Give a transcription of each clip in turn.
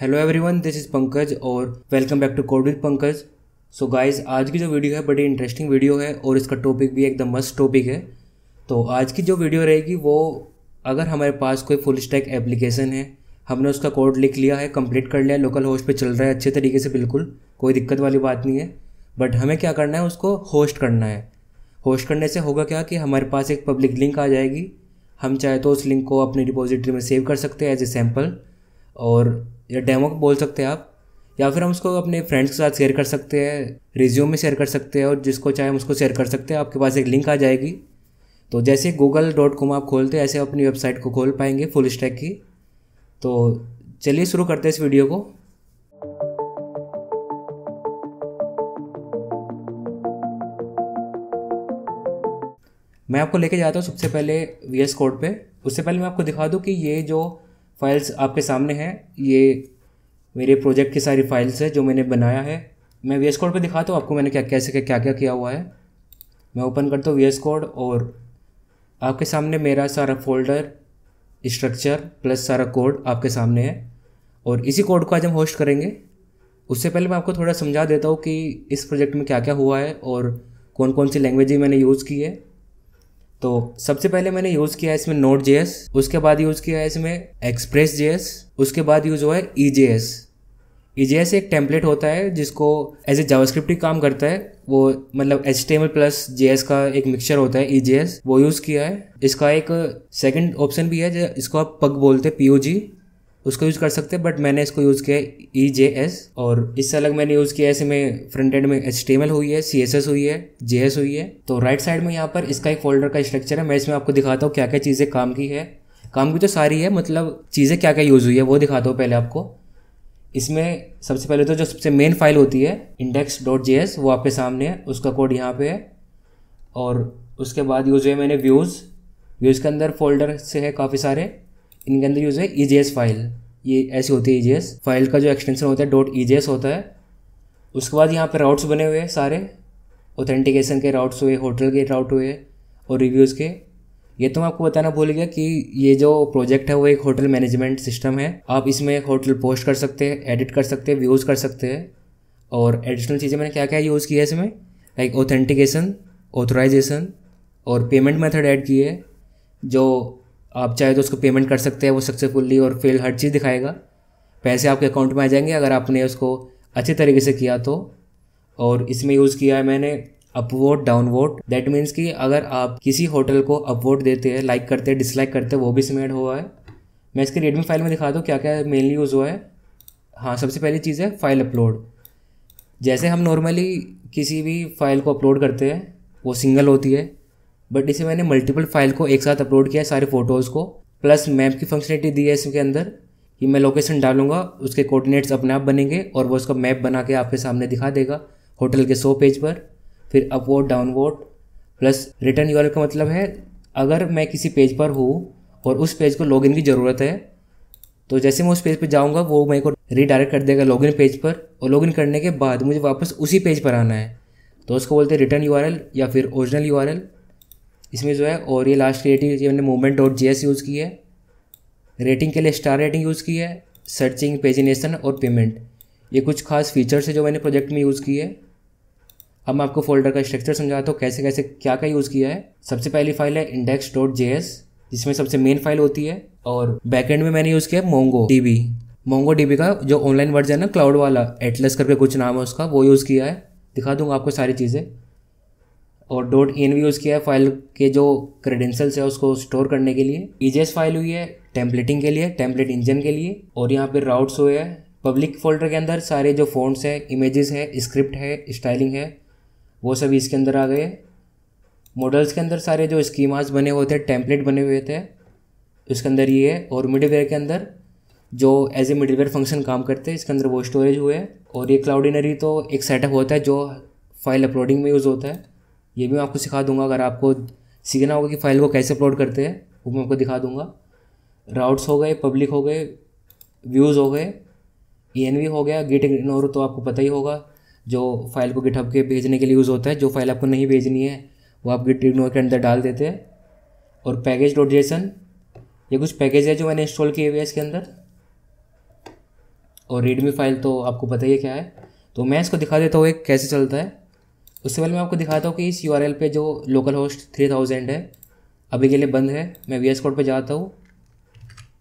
hello everyone this is Pankaj और welcome back to code with Pankaj so guys आज की जो वीडियो है बड़ी इंटरेस्टिंग वीडियो है और इसका टॉपिक भी एकदम मस्त टॉपिक है तो आज की जो वीडियो रहेगी वो अगर हमारे पास कोई फुल स्टैक एप्लीकेशन है हमने उसका कोड लिख लिया है कंप्लीट कर लिया लोकल होस्ट पे चल रहा है अच्छे तरीके से बिल्कुल कोई दिक्कत वाली बात नहीं है बट हमें क्या करना है उसको होस्ट करना है होस्ट करने से होगा क्या कि हमारे पास एक पब्लिक लिंक आ जाएगी हम चाहे तो उस लिंक को अपनी डिपॉजिटरी में सेव कर सकते हैं एज ए सैम्पल और या डेमो को बोल सकते हैं आप या फिर हम उसको अपने फ्रेंड्स के साथ शेयर कर सकते हैं रिज्यूम में शेयर कर सकते हैं और जिसको चाहे हम उसको शेयर कर सकते हैं आपके पास एक लिंक आ जाएगी तो जैसे गूगल डॉट कॉम आप खोलते ऐसे अपनी वेबसाइट को खोल पाएंगे फुल स्टैक की तो चलिए शुरू करते हैं इस वीडियो को मैं आपको लेके जाता हूँ सबसे पहले वी एस कोड पर उससे पहले मैं आपको दिखा दूँ कि ये जो फाइल्स आपके सामने हैं ये मेरे प्रोजेक्ट की सारी फाइल्स है जो मैंने बनाया है मैं वी एस कोड पर दिखाता हूँ आपको मैंने क्या कैसे क्या क्या क्या किया हुआ है मैं ओपन करता हूँ वी एस कोड और आपके सामने मेरा सारा फोल्डर स्ट्रक्चर प्लस सारा कोड आपके सामने है और इसी कोड को आज हम होस्ट करेंगे उससे पहले मैं आपको थोड़ा समझा देता हूँ कि इस प्रोजेक्ट में क्या क्या हुआ है और कौन कौन सी लैंग्वेज मैंने यूज़ की है तो सबसे पहले मैंने यूज़ किया है इसमें नोट जे उसके बाद यूज़ किया है इसमें एक्सप्रेस जे उसके बाद यूज़ हुआ है E J S E J S एक टेम्पलेट होता है जिसको एज ए जावास्क्रिप्ट काम करता है वो मतलब H T M L plus J S का एक मिक्सचर होता है ई जे एस वो यूज़ किया है इसका एक सेकेंड ऑप्शन भी है जिसको आप पग बोलते हैं पी ओ जी उसका यूज़ कर सकते हैं बट मैंने इसको यूज़ किया है ई जे एस और इससे अलग मैंने यूज़ किया है इसमें फ्रंट एंड में एच टी एम एल हुई है सी एस एस हुई है जे एस हुई है तो राइट साइड में यहाँ पर इसका एक फोल्डर का स्ट्रक्चर है मैं इसमें आपको दिखाता हूँ क्या क्या चीज़ें काम की है काम की तो सारी है मतलब चीज़ें क्या क्या यूज़ हुई है वो दिखाता हूँ पहले आपको इसमें सबसे पहले तो जो सबसे मेन फाइल होती है इंडेक्स डॉट जे एस वो आपके सामने है उसका कोड यहाँ पे है और उसके बाद यूज़ हुए मैंने व्यूज़ व्यूज़ के अंदर फोल्डर से है काफ़ी सारे इनके अंदर यूज़ है ई जे एस फाइल ये ऐसी होती है ई e फाइल का जो एक्सटेंशन होता है डॉट ई e होता है उसके बाद यहाँ पर राउट्स बने हुए हैं सारे ऑथेंटिकेशन के राउट्स हुए होटल के राउट हुए और रिव्यूज़ के ये तो मैं आपको बताना भूल गया कि ये जो प्रोजेक्ट है वो एक होटल मैनेजमेंट सिस्टम है आप इसमें होटल पोस्ट कर सकते हैं एडिट कर सकते हैं व्यूज़ कर सकते हैं और एडिशनल चीज़ें मैंने क्या क्या यूज़ की है इसमें लाइक ऑथेंटिकेशन ऑथोराइजेशन और पेमेंट मेथड ऐड किए जो आप चाहे तो उसको पेमेंट कर सकते हैं वो सक्सेसफुली और फेल हर चीज़ दिखाएगा पैसे आपके अकाउंट में आ जाएंगे अगर आपने उसको अच्छे तरीके से किया तो और इसमें यूज़ किया है मैंने अपवोट वोट दैट मीन्स कि अगर आप किसी होटल को अपवोट देते हैं लाइक करते हैं डिसलाइक करते हैं वो भी इसमें ऐड हुआ है मैं इसके रेडमी फाइल में दिखा दूँ क्या क्या मेनली यूज़ हुआ है हाँ सबसे पहली चीज़ है फाइल अपलोड जैसे हम नॉर्मली किसी भी फाइल को अपलोड करते हैं वो सिंगल होती है बट इसे मैंने मल्टीपल फाइल को एक साथ अपलोड किया है सारे फ़ोटोज़ को प्लस मैप की फंक्शनलिटी दी है इसके अंदर कि मैं लोकेशन डालूंगा उसके कोऑर्डिनेट्स अपने आप बनेंगे और वो उसका मैप बना के आपके सामने दिखा देगा होटल के सो पेज पर फिर upvote downvote plus return URL का मतलब है अगर मैं किसी पेज पर हूँ और उस पेज को लॉगिन की ज़रूरत है तो जैसे मैं उस पेज पर जाऊँगा वो मेरे को रीडायरेक्ट कर देगा लॉगिन पेज पर और लॉगिन करने के बाद मुझे वापस उसी पेज पर आना है तो उसको बोलते हैं रिटर्न यू या फिर ओरिजिनल यू इसमें जो है और ये लास्ट रेटिंग ये मैंने मोमेंट डॉट जी यूज़ की है रेटिंग के लिए स्टार रेटिंग यूज़ की है सर्चिंग पेजिनेशन और पेमेंट ये कुछ खास फीचर्स है जो मैंने प्रोजेक्ट में यूज़ की है अब मैं आपको फोल्डर का स्ट्रक्चर समझाता हूँ कैसे कैसे क्या क्या यूज़ किया है सबसे पहली फाइल है इंडेक्स डॉट जे एस जिसमें सबसे मेन फाइल होती है और बैकेंड में मैंने यूज़ किया है Mongo D B Mongo D B का जो ऑनलाइन वर्जन है क्लाउड वाला एटलस करके कुछ नाम है उसका वो यूज़ किया है दिखा दूंगा आपको सारी चीज़ें और डॉट इन भी यूज़ किया है फाइल के जो क्रेडेंशियल्स है उसको स्टोर करने के लिए ई फाइल हुई है टेम्पलेटिंग के लिए टेम्पलेट इंजन के लिए और यहाँ पर राउट्स हुए हैं पब्लिक फोल्डर के अंदर सारे जो फ़ोनस हैं इमेजेस हैं स्क्रिप्ट है स्टाइलिंग है वो सब इसके अंदर आ गए मॉडल्स के अंदर सारे जो स्कीमाज बने हुए थे टेम्पलेट बने हुए थे उसके अंदर ये है और मिडवेयर के अंदर जो एज ए मिडवेयर फंक्शन काम करते हैं इसके अंदर वो स्टोरेज हुए हैं और ये क्लाउडिनरी तो एक सेटअप होता है जो फाइल अपलोडिंग में यूज़ होता है ये भी मैं आपको सिखा दूंगा अगर आपको सीखना होगा कि फाइल को कैसे अपलोड करते हैं वो मैं आपको दिखा दूंगा राउट्स हो गए पब्लिक हो गए व्यूज़ हो गए ई e हो गया गिट इग्नोर तो आपको पता ही होगा जो फाइल को गिटहब के भेजने के लिए यूज़ होता है जो फाइल आपको नहीं भेजनी है वो आप गिट इग्नोर के अंदर डाल देते हैं और पैकेज डॉट जेसन ये कुछ पैकेज है जो मैंने इंस्टॉल किए हुए हैं इसके अंदर और रेडमी फाइल तो आपको पता ही है क्या है तो मैं इसको दिखा देता हूँ एक कैसे चलता है उससे पहले मैं आपको दिखाता हूँ कि इस यू पे जो लोकल होस्ट थ्री थाउजेंड है अभी के लिए बंद है मैं वी एस कोड पर जाता हूँ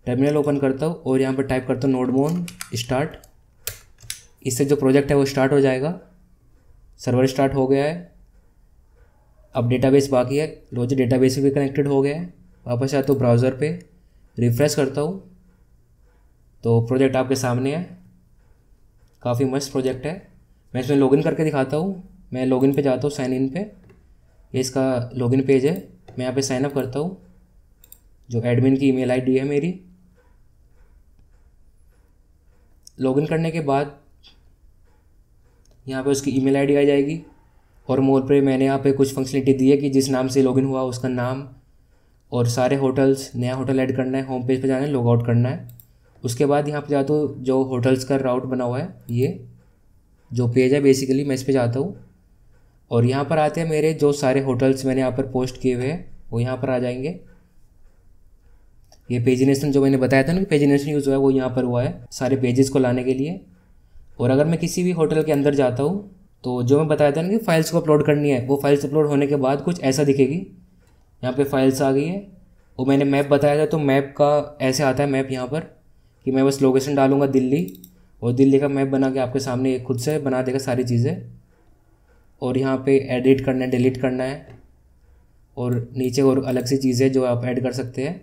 टर्मिनल ओपन करता हूँ और यहाँ पर टाइप करता हूँ नोडमोन स्टार्ट इससे जो प्रोजेक्ट है वो स्टार्ट हो जाएगा सर्वर स्टार्ट हो गया है अब डेटाबेस बाकी है लोजे डेटाबेस भी कनेक्टेड हो गया है वापस आता हूँ ब्राउज़र पे रिफ्रेश करता हूँ तो प्रोजेक्ट आपके सामने है काफ़ी मस्त प्रोजेक्ट है मैं इसमें लॉगिन करके दिखाता हूँ मैं लॉगिन पे जाता हूँ साइन इन पे ये इसका लॉगिन पेज है मैं यहाँ पे साइन अप करता हूँ जो एडमिन की ईमेल आईडी है मेरी लॉगिन करने के बाद यहाँ पे उसकी ईमेल आईडी आ जाएगी और मोर पे मैंने यहाँ पे कुछ फंक्शनलिटी दी है कि जिस नाम से लॉगिन हुआ उसका नाम और सारे होटल्स नया होटल ऐड करना है होम पेज पर जाना है लॉग आउट करना है उसके बाद यहाँ पे जाता हूँ जो होटल्स का राउट बना हुआ है ये जो पेज है बेसिकली मैं इस पर जाता हूँ और यहाँ पर आते हैं मेरे जो सारे होटल्स मैंने यहाँ पर पोस्ट किए हुए हैं वो यहाँ पर आ जाएंगे ये पेजिनेशन जो मैंने बताया था ना कि पेजिनेशन यूज़ हुआ है वो यहाँ पर हुआ है सारे पेजेस को लाने के लिए और अगर मैं किसी भी होटल के अंदर जाता हूँ तो जो मैं बताया था ना कि फाइल्स को अपलोड करनी है वो फाइल्स अपलोड होने के बाद कुछ ऐसा दिखेगी यहाँ पे फाइल्स आ गई है और मैंने मैप बताया था तो मैप का ऐसे आता है मैप यहाँ पर कि मैं बस लोकेशन डालूंगा दिल्ली और दिल्ली का मैप बना के आपके सामने खुद से बना देगा सारी चीज़ें और यहाँ पे एडिट करना है डिलीट करना है और नीचे और अलग सी चीज़ें जो आप ऐड कर सकते हैं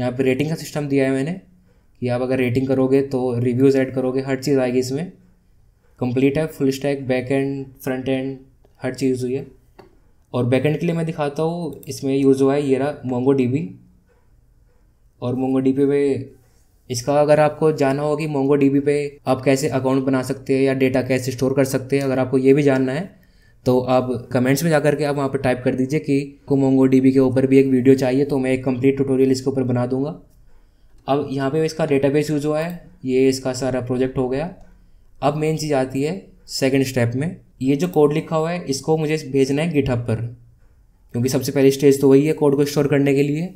यहाँ पे रेटिंग का सिस्टम दिया है मैंने कि आप अगर रेटिंग करोगे तो रिव्यूज़ ऐड करोगे हर चीज़ आएगी इसमें कंप्लीट है full stack back end front end हर चीज़ हुई है और बैक एंड के लिए मैं दिखाता हूँ इसमें यूज़ हुआ है ये रहा मोंगो डीबी और मोंगो डीबी पे इसका अगर आपको जाना हो कि मोंगो डी पे आप कैसे अकाउंट बना सकते हैं या डेटा कैसे स्टोर कर सकते हैं अगर आपको ये भी जानना है तो आप कमेंट्स में जा के आप वहाँ पर टाइप कर दीजिए कि को मोंगो डी के ऊपर भी एक वीडियो चाहिए तो मैं एक कंप्लीट ट्यूटोरियल इसके ऊपर बना दूंगा अब यहाँ पे इसका डेटाबेस यूज़ हुआ है ये इसका सारा प्रोजेक्ट हो गया अब मेन चीज़ आती है सेकेंड स्टेप में ये जो कोड लिखा हुआ है इसको मुझे भेजना है गिटहब पर क्योंकि सबसे पहली स्टेज तो वही है कोड को स्टोर करने के लिए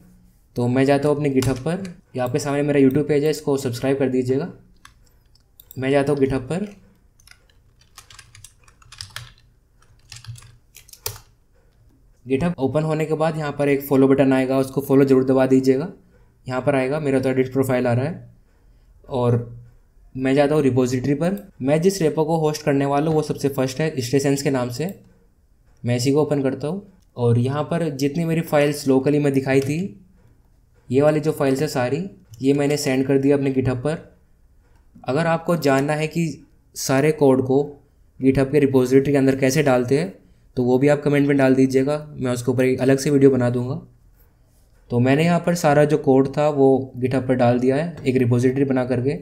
तो मैं जाता हूँ अपने गिटहब पर यहाँ पे सामने मेरा यूट्यूब पेज है इसको सब्सक्राइब कर दीजिएगा मैं जाता हूँ गिटहब पर गिटहब ओपन होने के बाद यहाँ पर एक फॉलो बटन आएगा उसको फॉलो ज़रूर दबा दीजिएगा यहाँ पर आएगा मेरा तो एडिट प्रोफाइल आ रहा है और मैं जाता हूँ रिपोजिटरी पर मैं जिस रेपो को होस्ट करने वाला हूँ वो सबसे फर्स्ट है स्टेशंस के नाम से मैं इसी को ओपन करता हूँ और यहाँ पर जितनी मेरी फाइल्स लोकली में दिखाई थी ये वाली जो फाइल्स है सारी ये मैंने सेंड कर दिया अपने गिटहब पर अगर आपको जानना है कि सारे कोड को गिटहब के रिपोजिटरी के अंदर कैसे डालते हैं तो वो भी आप कमेंट में डाल दीजिएगा मैं उसके ऊपर एक अलग से वीडियो बना दूंगा तो मैंने यहाँ पर सारा जो कोड था वो गिटहब पर डाल दिया है एक रिपोजिटरी बना करके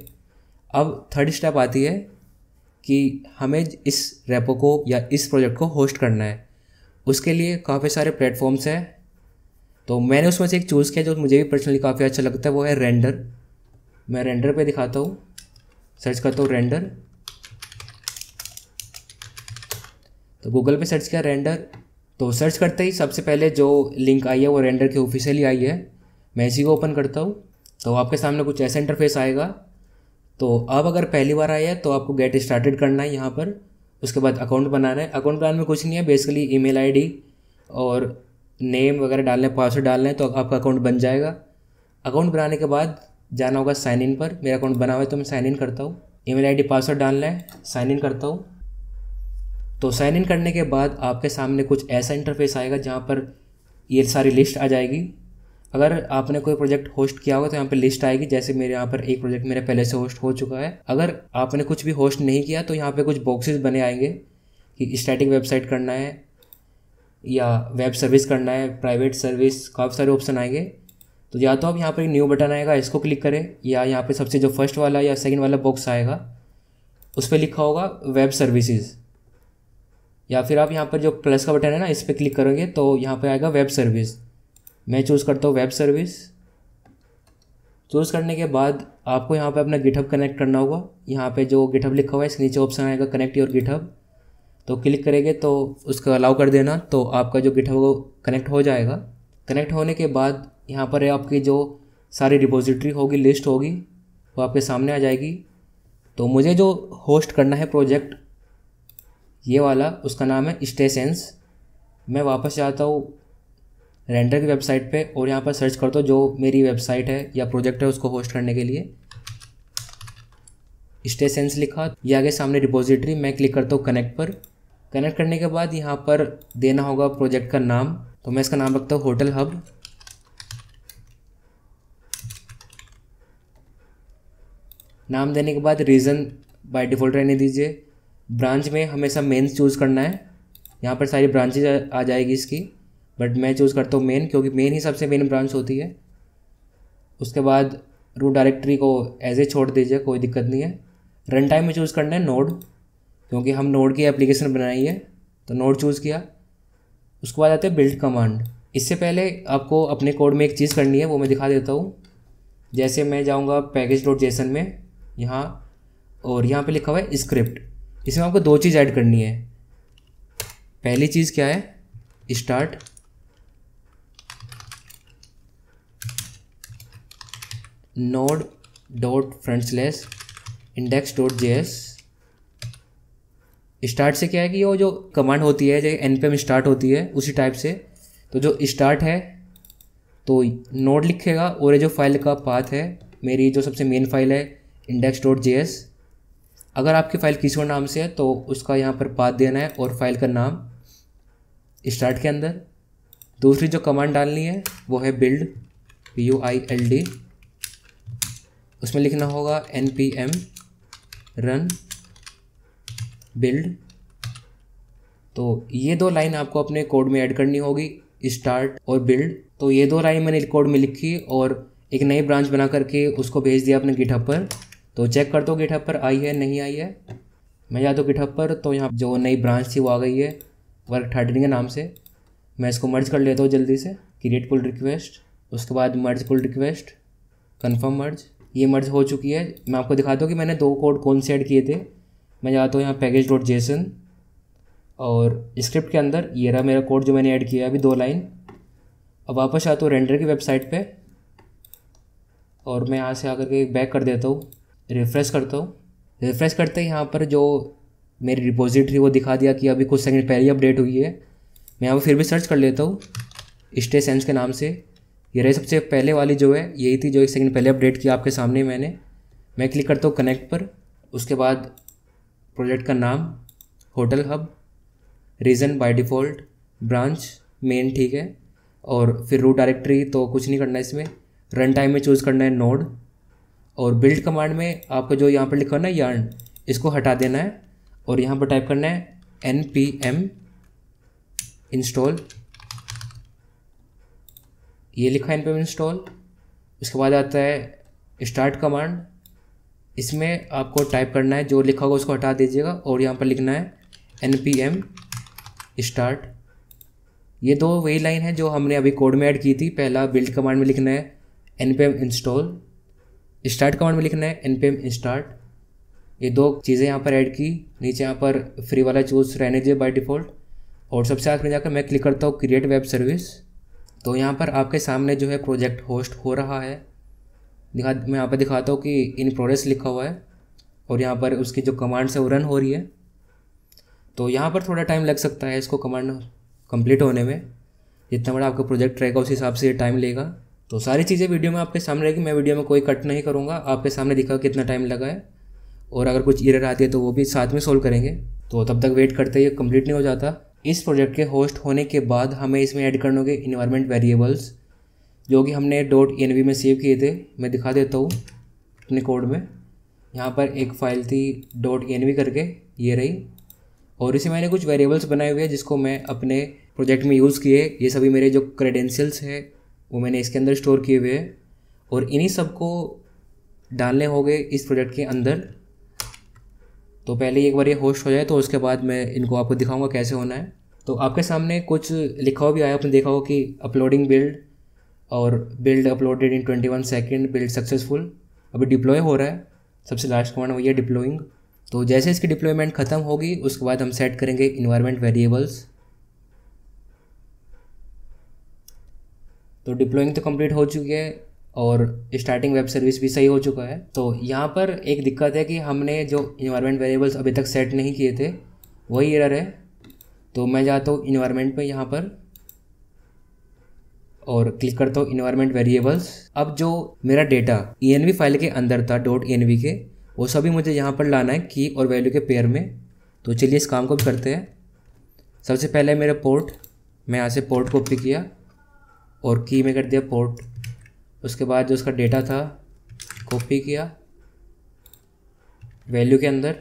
अब थर्ड स्टेप आती है कि हमें इस रेपो को या इस प्रोजेक्ट को होस्ट करना है उसके लिए काफ़ी सारे प्लेटफॉर्म्स हैं तो मैंने उसमें से एक चूज़ किया जो मुझे भी पर्सनली काफ़ी अच्छा लगता है वो है रेंडर मैं रेंडर पे दिखाता हूँ सर्च करता हूँ रेंडर तो गूगल पे सर्च किया रेंडर तो सर्च करते ही सबसे पहले जो लिंक आई है वो रेंडर की ऑफिशियली आई है मैं इसी को ओपन करता हूँ तो आपके सामने कुछ ऐसा इंटरफेस आएगा तो अब अगर पहली बार आया है तो आपको गेट स्टार्टेड करना है यहाँ पर उसके बाद अकाउंट बनाना है अकाउंट बनाने में कुछ नहीं है बेसिकली ई मेल और नेम वगैरह डालना है पासवर्ड डालना है तो आपका अकाउंट बन जाएगा अकाउंट बनाने के बाद जाना होगा साइन इन पर मेरा अकाउंट बना हुआ है तो मैं साइन इन करता हूँ ई मेल पासवर्ड डालना है साइन इन करता हूँ तो साइन इन करने के बाद आपके सामने कुछ ऐसा इंटरफेस आएगा जहाँ पर ये सारी लिस्ट आ जाएगी अगर आपने कोई प्रोजेक्ट होस्ट किया होगा तो यहाँ पे लिस्ट आएगी जैसे मेरे यहाँ पर एक प्रोजेक्ट मेरा पहले से होस्ट हो चुका है अगर आपने कुछ भी होस्ट नहीं किया तो यहाँ पे कुछ बॉक्सेस बने आएंगे कि स्टैटिक वेबसाइट करना है या वेब सर्विस करना है प्राइवेट सर्विस काफ़ी सारे ऑप्शन आएंगे तो या तो आप यहाँ पर एक न्यू बटन आएगा इसको क्लिक करें या यहाँ पर सबसे जो फर्स्ट वाला या सेकेंड वाला बॉक्स आएगा उस पर लिखा होगा वेब सर्विसेज़ या फिर आप यहाँ पर जो प्लस का बटन है ना इस पर क्लिक करोगे तो यहाँ पर आएगा वेब सर्विस मैं चूज़ करता हूँ वेब सर्विस चूज़ करने के बाद आपको यहाँ पे अपना गिटहब कनेक्ट करना होगा यहाँ पे जो गिटहब लिखा हुआ है इसके नीचे ऑप्शन आएगा कनेक्ट योर गिटहब तो क्लिक करेंगे तो उसका अलाउ कर देना तो आपका जो गिटहब वो कनेक्ट हो जाएगा कनेक्ट होने के बाद यहाँ पर आपकी जो सारी रिपोजिटरी होगी लिस्ट होगी वो आपके सामने आ जाएगी तो मुझे जो होस्ट करना है प्रोजेक्ट ये वाला उसका नाम है स्टेसेंस मैं वापस जाता हूँ रेंडर की वेबसाइट पे और यहाँ पर सर्च करता हूँ जो मेरी वेबसाइट है या प्रोजेक्ट है उसको होस्ट करने के लिए स्टेसेंस लिखा ये आगे सामने डिपॉजिटरी मैं क्लिक करता हूँ कनेक्ट पर कनेक्ट करने के बाद यहाँ पर देना होगा प्रोजेक्ट का नाम तो मैं इसका नाम रखता हूँ होटल हब नाम देने के बाद रीज़न बाय डिफ़ॉल्ट रहने दीजिए ब्रांच में हमेशा मेन्स चूज़ करना है यहाँ पर सारी ब्रांचेज आ जाएगी इसकी बट मैं चूज़ करता हूँ मेन क्योंकि मेन ही सबसे मेन ब्रांच होती है उसके बाद रूट डायरेक्टरी को एज ए छोड़ दीजिए कोई दिक्कत नहीं है रन टाइम में चूज़ करना है नोड क्योंकि हम नोड की एप्लीकेशन बनाई है तो नोड चूज़ किया उसके बाद आते हैं बिल्ड कमांड इससे पहले आपको अपने कोड में एक चीज़ करनी है वो मैं दिखा देता हूँ जैसे मैं जाऊँगा पैकेज डॉट जेसन में यहाँ और यहाँ पे लिखा हुआ है स्क्रिप्ट इसमें आपको दो चीज़ ऐड करनी है पहली चीज़ क्या है start node dot front slash index dot J S start से क्या है कि वो जो कमांड होती है जैसे एन पी एम स्टार्ट होती है उसी टाइप से तो जो स्टार्ट है तो नोड लिखेगा और ये जो फाइल का पाथ है मेरी जो सबसे मेन फाइल है इंडेक्स डॉट जे एस अगर आपकी फ़ाइल और नाम से है तो उसका यहाँ पर पाथ देना है और फाइल का नाम स्टार्ट के अंदर दूसरी जो कमांड डालनी है वो है build B U I L D उसमें लिखना होगा N P M run build तो ये दो लाइन आपको अपने कोड में ऐड करनी होगी स्टार्ट और बिल्ड तो ये दो लाइन मैंने कोड में लिखी और एक नई ब्रांच बना करके उसको भेज दिया अपने गिटहब पर तो चेक कर दो गिटहब पर आई है नहीं आई है मैं जाता हूँ गिटहब पर तो यहाँ जो नई ब्रांच थी वो आ गई है वर्क थर्टीन के नाम से मैं इसको मर्ज कर लेता हूँ जल्दी से क्रिएट पुल रिक्वेस्ट उसके बाद मर्ज पुल रिक्वेस्ट कन्फर्म मर्ज ये मर्ज हो चुकी है मैं आपको दिखाता हूँ कि मैंने दो कोड कौन से ऐड किए थे मैं जाता हूँ यहाँ पैकेज डॉट जेसन और स्क्रिप्ट के अंदर ये रहा मेरा कोड जो मैंने ऐड किया अभी दो लाइन अब वापस आता हूँ रेंडर की वेबसाइट पे और मैं यहाँ से आकर के बैक कर देता हूँ रिफ्रेश करता हूँ रिफ्रेश करते ही यहाँ पर जो मेरी रिपोजिटरी वो दिखा दिया कि अभी कुछ सेकंड पहले अपडेट हुई है मैं यहाँ पर फिर भी सर्च कर लेता हूँ स्टे सेंस के नाम से ये रही सबसे पहले वाली जो है यही थी जो एक सेकंड पहले अपडेट किया आपके सामने मैंने मैं क्लिक करता हूँ कनेक्ट पर उसके बाद प्रोजेक्ट का नाम Hotel Hub region by default branch main ठीक है और फिर रूट डायरेक्टरी तो कुछ नहीं करना है इसमें रन टाइम में चूज़ करना है नोड और बिल्ड कमांड में आपको जो यहाँ पर लिखा ना यार्न इसको हटा देना है और यहाँ पर टाइप करना है एन पी एम इंस्टॉल ये लिखा है एन पी एम इंस्टॉल उसके बाद आता है स्टार्ट कमांड इसमें आपको टाइप करना है जो लिखा होगा उसको हटा दीजिएगा और यहाँ पर लिखना है एन पी एम स्टार्ट ये दो वही लाइन है जो हमने अभी कोड में ऐड की थी पहला बिल्ड कमांड में लिखना है N P M install start command में लिखना है एन पी एम स्टार्ट ये दो चीज़ें यहाँ पर ऐड की नीचे यहाँ पर फ्री वाला चूज रहने दिए बाय डिफ़ॉल्ट और सबसे आखिर में जाकर मैं क्लिक करता हूँ क्रिएट वेब सर्विस तो यहाँ पर आपके सामने जो है प्रोजेक्ट होस्ट हो रहा है दिखा मैं यहाँ पर दिखाता हूँ कि इन प्रोग्रेस लिखा हुआ है और यहाँ पर उसकी जो कमांड से वो रन हो रही है तो यहाँ पर थोड़ा टाइम लग सकता है इसको कमांड कंप्लीट होने में जितना बड़ा आपका प्रोजेक्ट रहेगा उस हिसाब से ये टाइम लेगा तो सारी चीज़ें वीडियो में आपके सामने रहेगी मैं वीडियो में कोई कट नहीं करूँगा आपके सामने दिखा कितना टाइम लगा है और अगर कुछ इरर आती है तो वो भी साथ में सोल्व करेंगे तो तब तक वेट करते ही कंप्लीट नहीं हो जाता इस प्रोजेक्ट के होस्ट होने के बाद हमें इसमें ऐड करने होंगे इन्वायरमेंट वेरिएबल्स जो कि हमने डॉट वी में सेव किए थे मैं दिखा देता हूँ अपने कोड में यहाँ पर एक फ़ाइल थी डॉट वी करके ये रही और इसे मैंने कुछ वेरिएबल्स बनाए हुए हैं जिसको मैं अपने प्रोजेक्ट में यूज़ किए ये सभी मेरे जो क्रेडेंशियल्स हैं वो मैंने इसके अंदर स्टोर किए हुए हैं और इन्हीं सब को डालने होंगे इस प्रोडक्ट के अंदर तो पहले एक बार ये होस्ट हो जाए तो उसके बाद मैं इनको आपको दिखाऊंगा कैसे होना है तो आपके सामने कुछ लिखा हुआ भी आया आपने देखा हो कि अपलोडिंग बिल्ड और build uploaded in twenty one second build successful अभी डिप्लॉय हो रहा है सबसे लास्ट कमांड वही है डिप्लोइंग तो जैसे इसकी डिप्लॉयमेंट खत्म होगी उसके बाद हम सेट करेंगे इन्वायरमेंट वेरिएबल्स तो डिप्लॉइंग तो कंप्लीट हो चुकी है और स्टार्टिंग वेब सर्विस भी सही हो चुका है तो यहाँ पर एक दिक्कत है कि हमने जो इन्वायरमेंट वेरिएबल्स अभी तक सेट नहीं किए थे वही एरर है तो मैं जाता हूँ इन्वायरमेंट पर यहाँ पर और क्लिक करता हूँ इन्वायरमेंट वेरिएबल्स अब जो मेरा डेटा ई फाइल के अंदर था डॉट ई के वो सभी मुझे यहाँ पर लाना है की और वैल्यू के पेयर में तो चलिए इस काम को भी करते हैं सबसे पहले मेरा पोर्ट मैं यहाँ से पोर्ट कॉपी किया और की में कर दिया पोर्ट उसके बाद जो उसका डेटा था कॉपी किया वैल्यू के अंदर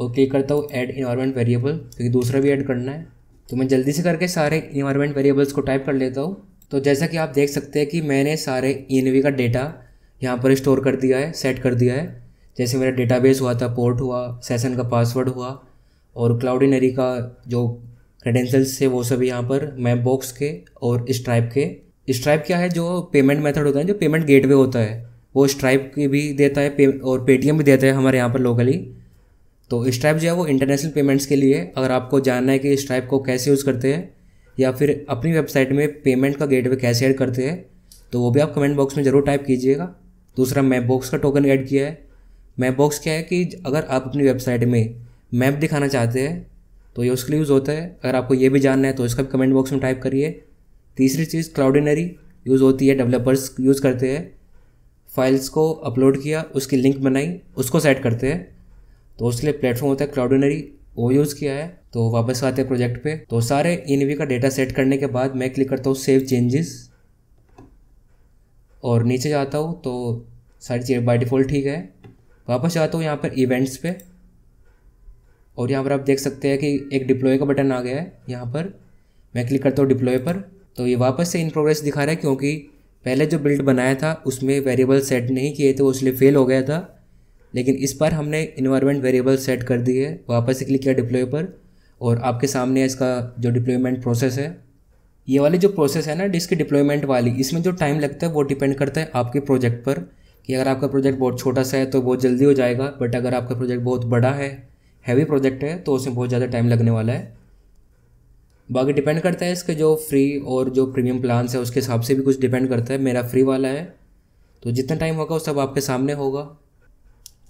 और क्लिक करता हूँ ऐड इन्वायरमेंट वेरिएबल क्योंकि दूसरा भी ऐड करना है तो मैं जल्दी से करके सारे इन्वायरमेंट वेरिएबल्स को टाइप कर लेता हूँ तो जैसा कि आप देख सकते हैं कि मैंने सारे ई का डेटा यहाँ पर स्टोर कर दिया है सेट कर दिया है जैसे मेरा डेटाबेस हुआ था पोर्ट हुआ सेशन का पासवर्ड हुआ और क्लाउड इनरी का जो क्रेडेंशियल्स से वो सब यहाँ पर मैप बॉक्स के और स्ट्राइप के स्ट्राइप क्या है जो पेमेंट मेथड होता है जो पेमेंट गेट होता है वो स्ट्राइप की भी देता है और पेटीएम भी देता है हमारे यहाँ पर लोकली तो स्ट्राइप जो है वो इंटरनेशनल पेमेंट्स के लिए अगर आपको जानना है कि स्ट्राइप को कैसे यूज़ करते हैं या फिर अपनी वेबसाइट में पेमेंट का गेटवे कैसे ऐड करते हैं तो वो भी आप कमेंट बॉक्स में ज़रूर टाइप कीजिएगा दूसरा मैप बॉक्स का टोकन ऐड किया है मैप बॉक्स क्या है कि अगर आप अपनी वेबसाइट में मैप दिखाना चाहते हैं तो ये उसके लिए यूज़ होता है अगर आपको ये भी जानना है तो इसका भी कमेंट बॉक्स में टाइप करिए तीसरी चीज़ क्लाउडिनरी यूज़ होती है डेवलपर्स यूज़ करते हैं फाइल्स को अपलोड किया उसकी लिंक बनाई उसको सेट करते हैं तो उसके लिए प्लेटफॉर्म होता है क्लाउडिनरी वो यूज़ किया है तो वापस आते हैं प्रोजेक्ट पे तो सारे इन e का डेटा सेट करने के बाद मैं क्लिक करता हूँ सेव चेंजेस और नीचे जाता हूँ तो सारी चीज़ बाई डिफ़ॉल्ट ठीक है वापस जाता हूँ यहाँ पर इवेंट्स पे और यहाँ पर आप देख सकते हैं कि एक डिप्लॉय का बटन आ गया है यहाँ पर मैं क्लिक करता हूँ डिप्लॉय पर तो ये वापस से इन प्रोग्रेस दिखा रहा है क्योंकि पहले जो बिल्ड बनाया था उसमें वेरिएबल सेट नहीं किए थे वो इसलिए फेल हो गया था लेकिन इस बार हमने इन्वायरमेंट वेरिएबल सेट कर दी है वापस से क्लिक किया डिप्लॉय पर और आपके सामने इसका जो डिप्लॉयमेंट प्रोसेस है ये वाली जो प्रोसेस है ना डिस्क डिप्लॉयमेंट वाली इसमें जो टाइम लगता है वो डिपेंड करता है आपके प्रोजेक्ट पर कि अगर आपका प्रोजेक्ट बहुत छोटा सा है तो बहुत जल्दी हो जाएगा बट अगर आपका प्रोजेक्ट बहुत बड़ा है हैवी प्रोजेक्ट है तो उसमें बहुत ज़्यादा टाइम लगने वाला है बाकी डिपेंड करता है इसके जो फ्री और जो प्रीमियम प्लान्स है उसके हिसाब से भी कुछ डिपेंड करता है मेरा फ्री वाला है तो जितना टाइम होगा वो सब आपके सामने होगा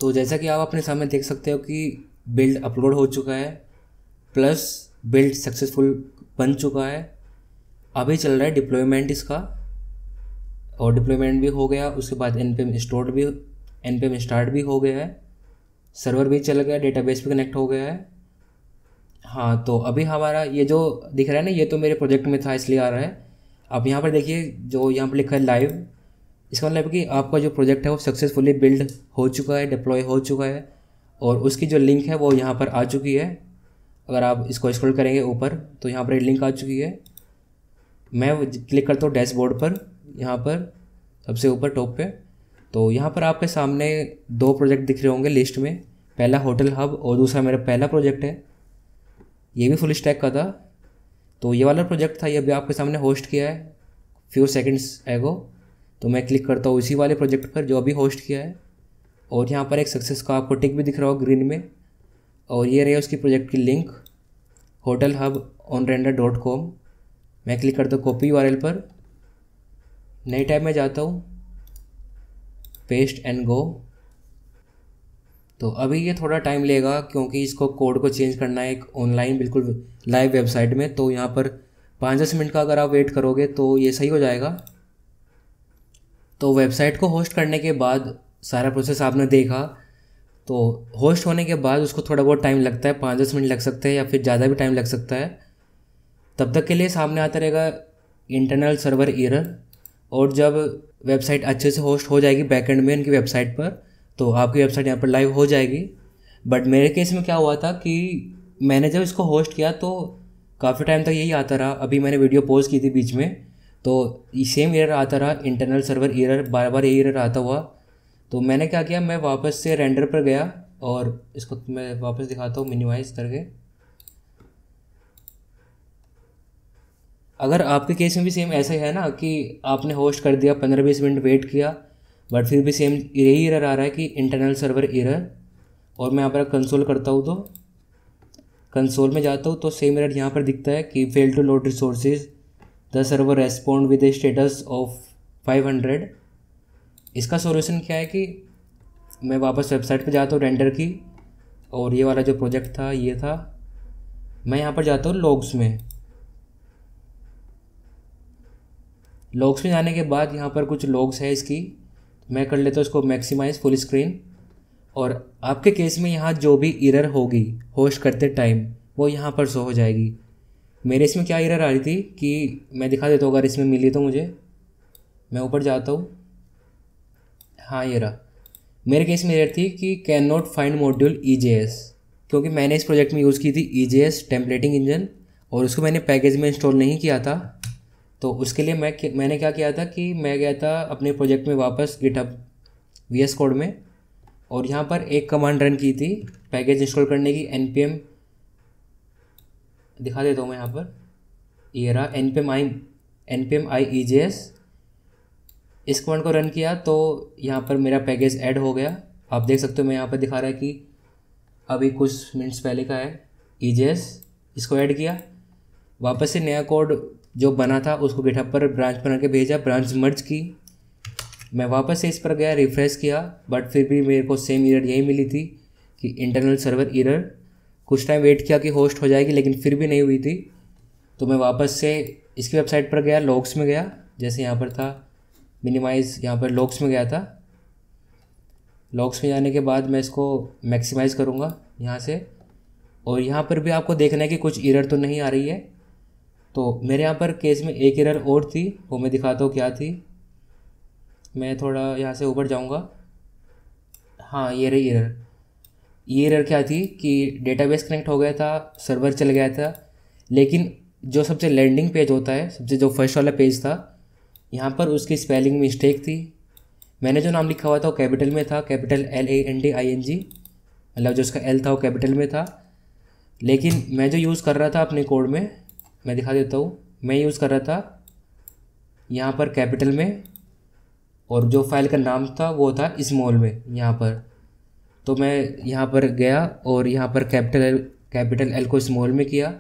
तो जैसा कि आप अपने सामने देख सकते हो कि बिल्ड अपलोड हो चुका है प्लस बिल्ड सक्सेसफुल बन चुका है अभी चल रहा है डिप्लॉयमेंट इसका और डिप्लॉयमेंट भी हो गया उसके बाद एन पी एम स्टोर भी एन पी एम स्टार्ट भी हो गया है सर्वर भी चल गया डेटाबेस भी कनेक्ट हो गया है हाँ तो अभी हमारा ये जो दिख रहा है ना ये तो मेरे प्रोजेक्ट में था इसलिए आ रहा है आप यहाँ पर देखिए जो यहाँ पर लिखा है लाइव इसका मतलब कि आपका जो प्रोजेक्ट है वो सक्सेसफुली बिल्ड हो चुका है डिप्लॉय हो चुका है और उसकी जो लिंक है वो यहाँ पर आ चुकी है अगर आप इसको स्क्रॉल करेंगे ऊपर तो यहाँ पर लिंक आ चुकी है मैं क्लिक करता हूँ डैशबोर्ड पर यहाँ पर सबसे ऊपर टॉप पे तो यहाँ पर आपके सामने दो प्रोजेक्ट दिख रहे होंगे लिस्ट में पहला होटल हब और दूसरा मेरा पहला प्रोजेक्ट है ये भी फुल स्टैक का था तो ये वाला प्रोजेक्ट था ये अभी आपके सामने होस्ट किया है फ्यू सेकंड्स एगो तो मैं क्लिक करता हूँ इसी वाले प्रोजेक्ट पर जो अभी होस्ट किया है और यहाँ पर एक सक्सेस का आपको टिक भी दिख रहा हो ग्रीन में और ये रही उसकी प्रोजेक्ट की link Hotel Hub on Render dot com मैं क्लिक करता हूँ कॉपी वायरल पर नई टाइप में जाता हूँ पेस्ट एंड गो तो अभी ये थोड़ा टाइम लेगा क्योंकि इसको कोड को चेंज करना है एक ऑनलाइन बिल्कुल लाइव वेबसाइट में तो यहाँ पर पाँच दस मिनट का अगर आप वेट करोगे तो ये सही हो जाएगा तो वेबसाइट को होस्ट करने के बाद सारा प्रोसेस आपने देखा तो होस्ट होने के बाद उसको थोड़ा बहुत टाइम लगता है पाँच दस मिनट लग सकते हैं या फिर ज़्यादा भी टाइम लग सकता है तब तक के लिए सामने आता रहेगा इंटरनल सर्वर ईरर और जब वेबसाइट अच्छे से होस्ट हो जाएगी बैकएंड में इनकी वेबसाइट पर तो आपकी वेबसाइट यहाँ पर लाइव हो जाएगी बट मेरे केस में क्या हुआ था कि मैंने जब इसको होस्ट किया तो काफ़ी टाइम तक यही आता रहा अभी मैंने वीडियो पोज की थी बीच में तो सेम एरर आता रहा इंटरनल सर्वर एरर बार बार यही एरर आता हुआ तो मैंने क्या किया मैं वापस से रेंडर पर गया और इसको मैं वापस दिखाता हूँ मिनिमाइज़ करके अगर आपके केस में भी सेम ऐसा ही है ना कि आपने होस्ट कर दिया पंद्रह बीस मिनट वेट किया बट फिर भी सेम यही इरर आ रहा है कि इंटरनल सर्वर इरर और मैं यहाँ पर कंसोल करता हूँ तो कंसोल में जाता हूँ तो सेम इरर यहाँ पर दिखता है कि fail to load resources the server respond with a status of hundred इसका सॉल्यूशन क्या है कि मैं वापस वेबसाइट पे जाता हूँ रेंडर की और ये वाला जो प्रोजेक्ट था ये था मैं यहाँ पर जाता हूँ लॉग्स में लॉक्स में जाने के बाद यहाँ पर कुछ लॉक्स है इसकी मैं कर लेता हूँ इसको मैक्सिमाइज फुल स्क्रीन और आपके केस में यहाँ जो भी इरर होगी होस्ट करते टाइम वो यहाँ पर शो हो जाएगी मेरे इसमें क्या इरर आ रही थी कि मैं दिखा देता हूँ अगर इसमें मिली तो मुझे मैं ऊपर जाता हूँ हाँ ये रहा मेरे केस में इरर थी कि can not find module E क्योंकि मैंने इस प्रोजेक्ट में यूज़ की थी ई जे इंजन और उसको मैंने पैकेज में इंस्टॉल नहीं किया था तो उसके लिए मैं मैंने क्या किया था कि मैं गया था अपने प्रोजेक्ट में वापस गिटअप वी एस कोड में और यहाँ पर एक कमांड रन की थी पैकेज इंस्टॉल करने की एन पी एम दिखा देता हूँ मैं यहाँ पर ये रहा N P M I N P M I E J S इस कमांड को रन किया तो यहाँ पर मेरा पैकेज ऐड हो गया आप देख सकते हो मैं यहाँ पर दिखा रहा है कि अभी कुछ मिनट्स पहले का है ई जे एस इसको ऐड किया वापस से नया कोड जो बना था उसको गिटहब पर ब्रांच बना के भेजा ब्रांच मर्ज की मैं वापस से इस पर गया रिफ्रेश किया बट फिर भी मेरे को सेम एरर यही मिली थी कि इंटरनल सर्वर इरर कुछ टाइम वेट किया कि होस्ट हो जाएगी लेकिन फिर भी नहीं हुई थी तो मैं वापस से इसकी वेबसाइट पर गया लॉक्स में गया जैसे यहाँ पर था मिनिमाइज यहाँ पर लॉक्स में गया था लॉक्स में जाने के बाद मैं इसको मैक्सिमाइज़ करूँगा यहाँ से और यहाँ पर भी आपको देखना है कि कुछ एरर तो नहीं आ रही है तो मेरे यहाँ पर केस में एक एरर और थी वो मैं दिखाता हूँ क्या थी मैं थोड़ा यहाँ से ऊपर जाऊँगा हाँ ये रही एरर ये एरर क्या थी कि डेटाबेस कनेक्ट हो गया था सर्वर चल गया था लेकिन जो सबसे लैंडिंग पेज होता है सबसे जो फर्स्ट वाला पेज था यहाँ पर उसकी स्पेलिंग मिस्टेक थी मैंने जो नाम लिखा हुआ था वो कैपिटल में था capital L A N D I N G मतलब जो उसका एल था वो कैपिटल में था लेकिन मैं जो यूज़ कर रहा था अपने कोड में मैं दिखा देता हूँ मैं यूज़ कर रहा था यहाँ पर कैपिटल में और जो फाइल का नाम था वो था स्मॉल में यहाँ पर तो मैं यहाँ पर गया और यहाँ पर कैपिटल एल कैपिटल एल को स्मॉल में किया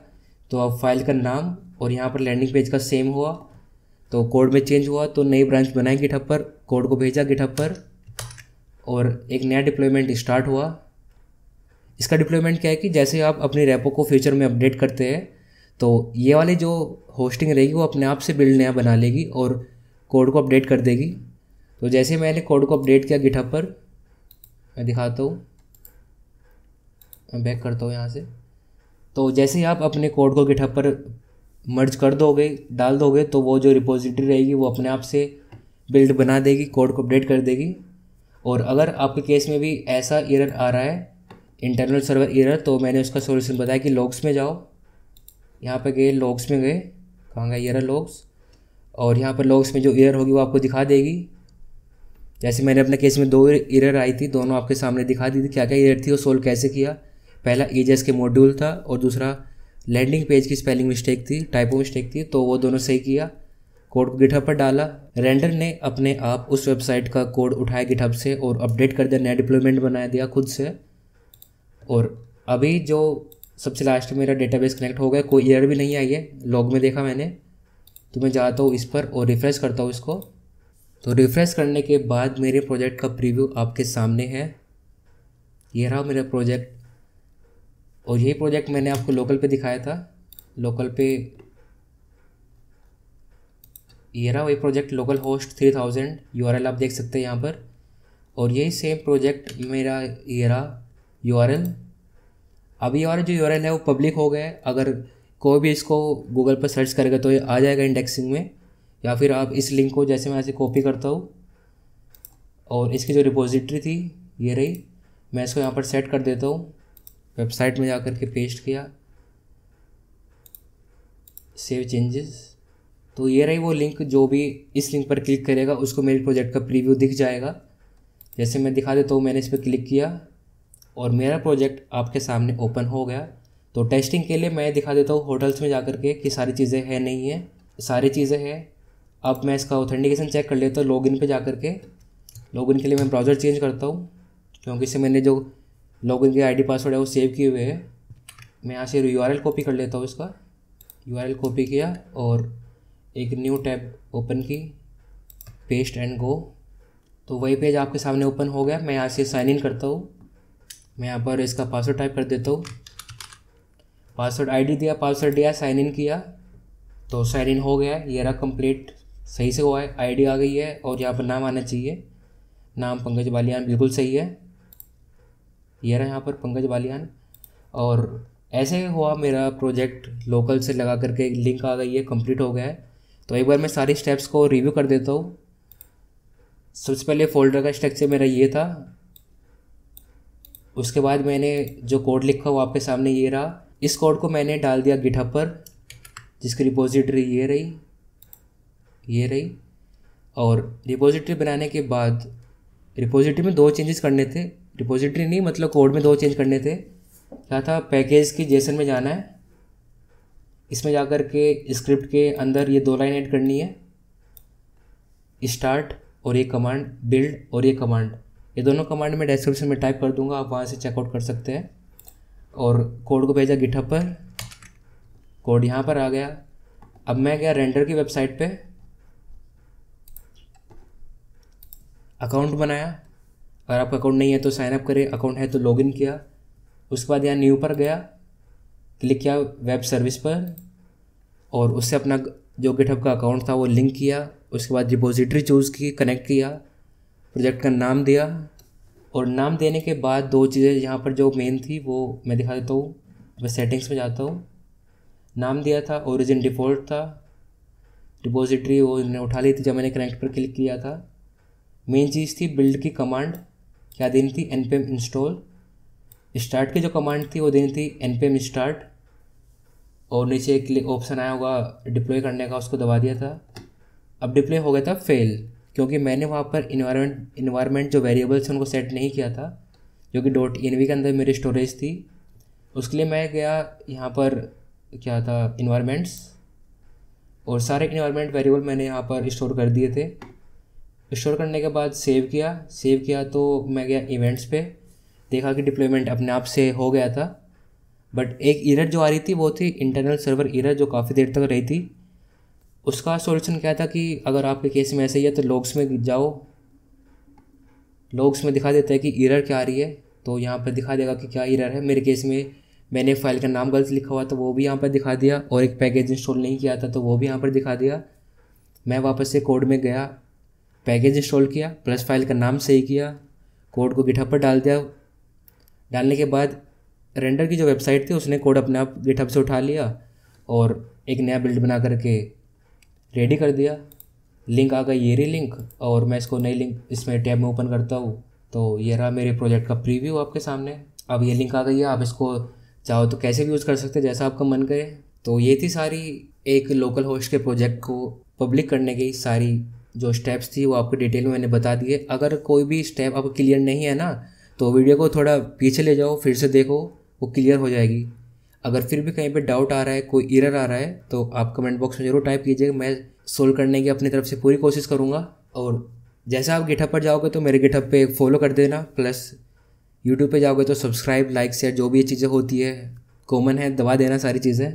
तो अब फाइल का नाम और यहाँ पर लैंडिंग पेज का सेम हुआ तो कोड में चेंज हुआ तो नई ब्रांच बनाई गिटहब पर कोड को भेजा गिटहब पर और एक नया डिप्लॉयमेंट स्टार्ट हुआ इसका डिप्लॉयमेंट क्या है कि जैसे आप अपनी रेपो को फ्यूचर में अपडेट करते हैं तो ये वाली जो होस्टिंग रहेगी वो अपने आप से बिल्ड नया बना लेगी और कोड को अपडेट कर देगी तो जैसे मैंने कोड को अपडेट किया गिटहब पर मैं दिखाता हूँ मैं बैक करता हूँ यहाँ से तो जैसे ही आप अपने कोड को गिटहब पर मर्ज कर दोगे डाल दोगे तो वो जो रिपोजिटरी रहेगी वो अपने आप से बिल्ड बना देगी कोड को अपडेट कर देगी और अगर आपके केस में भी ऐसा एरर आ रहा है इंटरनल सर्वर एरर तो मैंने उसका सोल्यूशन बताया कि लॉग्स में जाओ यहाँ पर गए लॉक्स में गए कहाँ गए एयर लॉक्स और यहाँ पर लॉग्स में जो एयर होगी वो आपको दिखा देगी जैसे मैंने अपने केस में दो ईयर आई थी दोनों आपके सामने दिखा दी थी क्या क्या ईयर थी और सोल्व कैसे किया पहला एजेस के मॉड्यूल था और दूसरा लैंडिंग पेज की स्पेलिंग मिस्टेक थी टाइपो मिस्टेक थी तो वो दोनों सही किया कोड को गिटहब पर डाला रेंडर ने अपने आप उस वेबसाइट का कोड उठाया गिटहब से और अपडेट कर दिया नया डिप्लॉयमेंट बना दिया खुद से और अभी जो सबसे लास्ट में मेरा डेटाबेस कनेक्ट हो गया कोई एरर भी नहीं आई है लॉग में देखा मैंने तो मैं जाता हूँ इस पर और रिफ़्रेश करता हूँ इसको तो रिफ़्रेश करने के बाद मेरे प्रोजेक्ट का प्रीव्यू आपके सामने है ये रहा मेरा प्रोजेक्ट और यही प्रोजेक्ट मैंने आपको लोकल पे दिखाया था लोकल पे ये रहा वही project local host three thousand you आप देख सकते हैं यहाँ पर और यही सेम प्रोजेक्ट मेरा ये रहा यू अभी और जो यूआरएल है वो पब्लिक हो गए अगर कोई भी इसको गूगल पर सर्च करेगा तो ये आ जाएगा इंडेक्सिंग में या फिर आप इस लिंक को जैसे मैं ऐसे कॉपी करता हूँ और इसकी जो रिपोजिटरी थी ये रही मैं इसको यहाँ पर सेट कर देता हूँ वेबसाइट में जा कर के पेस्ट किया सेव चेंजेस तो ये रही वो लिंक जो भी इस लिंक पर क्लिक करेगा उसको मेरे प्रोजेक्ट का प्रीव्यू दिख जाएगा जैसे मैं दिखा देता हूँ मैंने इस पर क्लिक किया और मेरा प्रोजेक्ट आपके सामने ओपन हो गया तो टेस्टिंग के लिए मैं दिखा देता हूँ होटल्स में जा कर के कि सारी चीज़ें हैं नहीं है सारी चीज़ें हैं अब मैं इसका ऑथेंटिकेशन चेक कर लेता हूँ लॉगिन पर जा कर के इन के लिए मैं ब्राउज़र चेंज करता हूँ क्योंकि इससे मैंने जो लॉग इन के डी पासवर्ड है वो सेव किए हुए हैं मैं यहाँ से यू कॉपी कर लेता हूँ इसका यू कॉपी किया और एक न्यू टैब ओपन की पेस्ट एंड गो तो वही पेज आपके सामने ओपन हो गया मैं यहाँ से साइन इन करता हूँ मैं यहाँ पर इसका पासवर्ड टाइप कर देता हूँ पासवर्ड आईडी दिया पासवर्ड दिया साइन इन किया तो साइन इन हो गया ये रहा कंप्लीट सही से हुआ है आईडी आ गई है और यहाँ पर नाम आना चाहिए नाम पंकज बालियान बिल्कुल सही है ये रहा यहाँ पर पंकज बालियान और ऐसे हुआ मेरा प्रोजेक्ट लोकल से लगा करके लिंक आ गई है कंप्लीट हो गया है तो एक बार मैं सारी स्टेप्स को रिव्यू कर देता हूँ सबसे पहले फोल्डर का स्ट्रक्चर मेरा ये था उसके बाद मैंने जो कोड लिखा वो आपके सामने ये रहा इस कोड को मैंने डाल दिया गिठा पर जिसकी रिपोजिटरी ये रही ये रही और रिपोजिटरी बनाने के बाद रिपोजिटरी में दो चेंजेस करने थे रिपोजिटरी नहीं मतलब कोड में दो चेंज करने थे क्या था पैकेज के जेसन में जाना है इसमें जा के स्क्रिप्ट के अंदर ये दो लाइन ऐड करनी है स्टार्ट और ये कमांड बिल्ड और ये कमांड ये दोनों कमांड मैं डिस्क्रिप्शन में टाइप कर दूंगा आप वहाँ से चेकआउट कर सकते हैं और कोड को भेजा गिटहब पर कोड यहाँ पर आ गया अब मैं गया रेंडर की वेबसाइट पे अकाउंट बनाया अगर आपका अकाउंट नहीं है तो साइनअप करें अकाउंट है तो लॉगिन किया उसके बाद यहाँ न्यू पर गया क्लिक किया वेब सर्विस पर और उससे अपना जो गिटहब का अकाउंट था वो लिंक किया उसके बाद डिपोजिटरी चूज़ की कनेक्ट किया प्रोजेक्ट का नाम दिया और नाम देने के बाद दो चीज़ें यहाँ पर जो मेन थी वो मैं दिखा देता हूँ मैं सेटिंग्स में जाता हूँ नाम दिया था ओरिजिन डिफ़ॉल्ट था डिपोजिटरी वो इन्हें उठा ली थी जब मैंने कनेक्ट पर क्लिक किया था मेन चीज़ थी बिल्ड की कमांड क्या देनी थी N P M install start की जो कमांड थी वो देनी थी एन पी एम स्टार्ट और नीचे एक ऑप्शन आया होगा डिप्लॉय करने का उसको दबा दिया था अब डिप्लॉय हो गया था फेल क्योंकि मैंने वहाँ पर इन्वायरमेंट इन्वायरमेंट जो वेरिएबल्स उनको सेट नहीं किया था जो कि डॉट एन के अंदर मेरी स्टोरेज थी उसके लिए मैं गया यहाँ पर क्या था इन्वायरमेंट्स और सारे इन्वायरमेंट वेरिएबल मैंने यहाँ पर स्टोर कर दिए थे स्टोर करने के बाद सेव किया सेव किया तो मैं गया इवेंट्स पे देखा कि डिप्लॉयमेंट अपने आप से हो गया था बट एक इरर जो आ रही थी वो थी इंटरनल सर्वर इरर जो काफ़ी देर तक रही थी उसका सोल्यूशन क्या था कि अगर आपके केस में ऐसे ही है तो लॉग्स में जाओ लॉग्स में दिखा देता है कि एरर क्या आ रही है तो यहाँ पर दिखा देगा कि क्या एरर है मेरे केस में मैंने फाइल का नाम गलत लिखा हुआ तो वो भी यहाँ पर दिखा दिया और एक पैकेज इंस्टॉल नहीं किया था तो वो भी यहाँ पर दिखा दिया मैं वापस से कोड में गया पैकेज इंस्टॉल किया प्लस फाइल का नाम सही किया कोड को गिठप पर डाल दिया डालने के बाद रेंडर की जो वेबसाइट थी उसने कोड अपने आप गिठप से उठा लिया और एक नया बिल्ड बना करके रेडी कर दिया लिंक आ गई ये रही लिंक और मैं इसको नई लिंक इसमें टैब में ओपन करता हूँ तो ये रहा मेरे प्रोजेक्ट का प्रीव्यू आपके सामने अब ये लिंक आ गई है आप इसको चाहो तो कैसे भी यूज़ कर सकते हैं जैसा आपका मन करे तो ये थी सारी एक लोकल होस्ट के प्रोजेक्ट को पब्लिक करने की सारी जो स्टेप्स थी वो आपको डिटेल में मैंने बता दिए अगर कोई भी स्टेप आपको क्लियर नहीं है ना तो वीडियो को थोड़ा पीछे ले जाओ फिर से देखो वो क्लियर हो जाएगी अगर फिर भी कहीं पे डाउट आ रहा है कोई इरर आ रहा है तो आप कमेंट बॉक्स में ज़रूर टाइप कीजिएगा मैं सोल्व करने की अपनी तरफ से पूरी कोशिश करूँगा और जैसा आप गिटहब पर जाओगे तो मेरे गिटहब पे फॉलो कर देना प्लस यूट्यूब पे जाओगे तो सब्सक्राइब लाइक शेयर जो भी ये चीज़ें होती है कॉमन है दबा देना सारी चीज़ें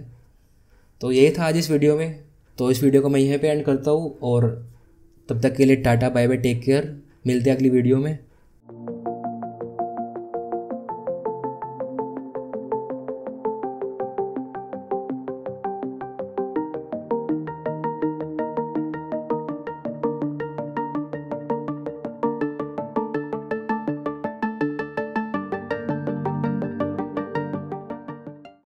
तो यही था आज इस वीडियो में तो इस वीडियो को मैं यहीं पे एंड करता हूँ और तब तक के लिए tata bye bye take care मिलते हैं अगली वीडियो में